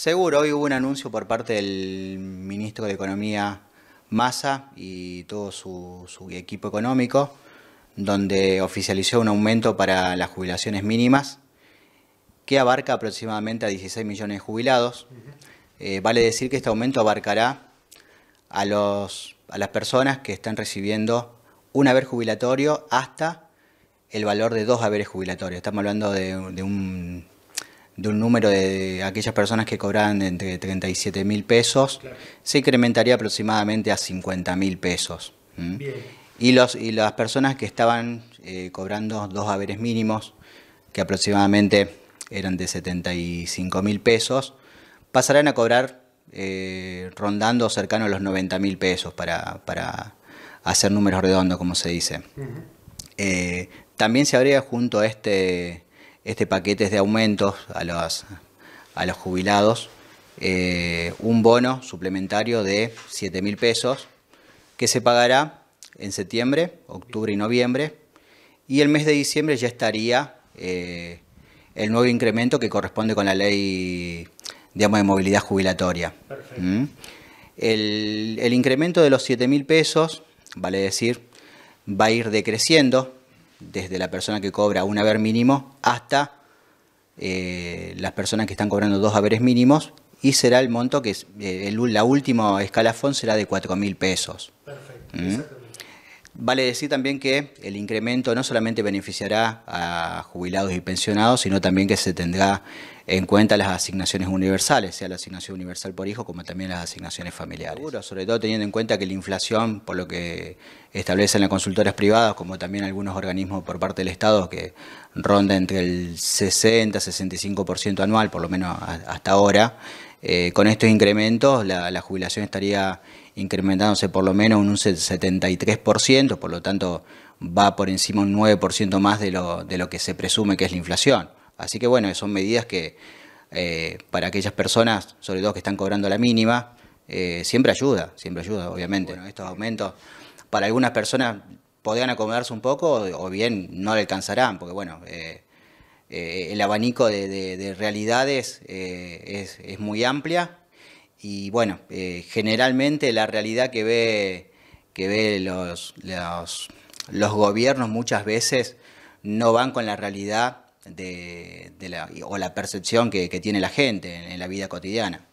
Seguro, hoy hubo un anuncio por parte del ministro de Economía Massa y todo su, equipo económico, donde oficializó un aumento para las jubilaciones mínimas, que abarca aproximadamente a 16 millones de jubilados. Eh, vale decir que este aumento abarcará a, los, a las personas que están recibiendo un haber jubilatorio hasta el valor de dos haberes jubilatorios. Estamos hablando de un de un número de aquellas personas que cobraban entre 37 mil pesos, se incrementaría aproximadamente a 50 mil pesos. Y, los, y las personas que estaban eh, cobrando dos haberes mínimos, que aproximadamente eran de 75 mil pesos, pasarán a cobrar eh, rondando cercano a los 90 mil pesos para, hacer números redondos, como se dice. Eh, también se habría junto a este este paquete es de aumentos a los, jubilados, eh, un bono suplementario de 7 mil pesos que se pagará en septiembre, octubre y noviembre. Y el mes de diciembre ya estaría eh, el nuevo incremento que corresponde con la ley digamos, de movilidad jubilatoria. ¿Mm? El, el incremento de los 7.000 mil pesos, vale decir, va a ir decreciendo desde la persona que cobra un haber mínimo hasta eh, las personas que están cobrando dos haberes mínimos y será el monto que es, eh, el, la última escalafón será de 4 mil pesos. Perfecto. ¿Mm? Exactamente. Vale decir también que el incremento no solamente beneficiará a jubilados y pensionados, sino también que se tendrá en cuenta las asignaciones universales, sea la asignación universal por hijo como también las asignaciones familiares. Seguro, sobre todo teniendo en cuenta que la inflación, por lo que establecen las consultoras privadas, como también algunos organismos por parte del Estado, que ronda entre el 60-65% anual, por lo menos hasta ahora, eh, con estos incrementos la, jubilación estaría incrementándose por lo menos un 73%, por lo tanto va por encima un 9% más de lo, de lo que se presume que es la inflación. Así que bueno, son medidas que eh, para aquellas personas, sobre todo que están cobrando la mínima, eh, siempre ayuda, siempre ayuda, obviamente. Bueno, estos aumentos para algunas personas podrían acomodarse un poco o bien no le alcanzarán, porque bueno, eh, el abanico de, realidades eh, es, muy amplia y bueno, eh, generalmente la realidad que ve, que ve los, los, gobiernos muchas veces no van con la realidad de, la, o la percepción que, tiene la gente en la vida cotidiana.